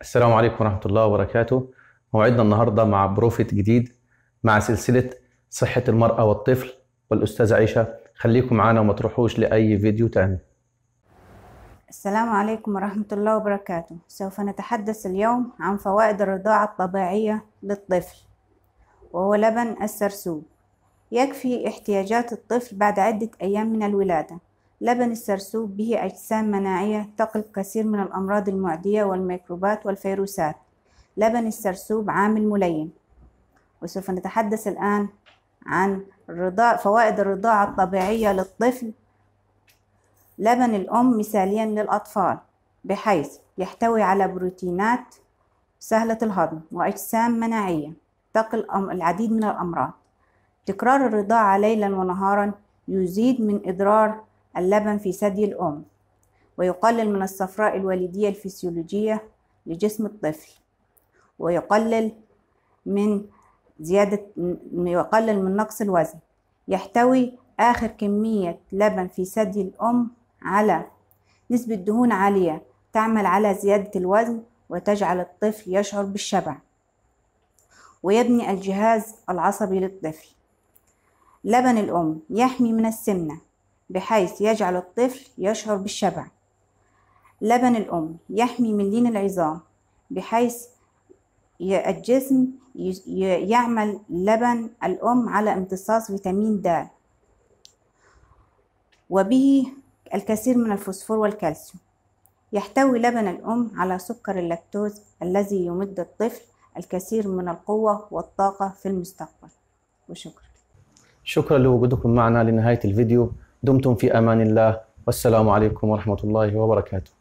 السلام عليكم ورحمة الله وبركاته موعدنا النهاردة مع بروفيت جديد مع سلسلة صحة المرأة والطفل والأستاذة عيشة خليكم معانا وما تروحوش لأي فيديو تاني السلام عليكم ورحمة الله وبركاته سوف نتحدث اليوم عن فوائد الرضاعة الطبيعية للطفل وهو لبن السرسوب يكفي احتياجات الطفل بعد عدة أيام من الولادة لبن السرسوب به أجسام مناعية تقل كثير من الأمراض المعدية والميكروبات والفيروسات لبن السرسوب عامل ملين وسوف نتحدث الآن عن الرضاع فوائد الرضاعة الطبيعية للطفل لبن الأم مثاليا للأطفال بحيث يحتوي على بروتينات سهلة الهضم وأجسام مناعية تقل العديد من الأمراض تكرار الرضاعة ليلا ونهارا يزيد من إضرار اللبن في ثدي الأم ويقلل من الصفراء الوالدية الفسيولوجية لجسم الطفل ويقلل من زيادة ويقلل من نقص الوزن يحتوي آخر كمية لبن في ثدي الأم على نسبة دهون عالية تعمل على زيادة الوزن وتجعل الطفل يشعر بالشبع ويبني الجهاز العصبي للطفل لبن الأم يحمي من السمنة بحيث يجعل الطفل يشعر بالشبع لبن الأم يحمي من لين العظام بحيث الجسم يعمل لبن الأم على امتصاص فيتامين د وبه الكثير من الفوسفور والكالسيوم يحتوي لبن الأم على سكر اللاكتوز الذي يمد الطفل الكثير من القوة والطاقة في المستقبل وشكرا شكرا لوجودكم معنا لنهاية الفيديو دمتم في امان الله والسلام عليكم ورحمه الله وبركاته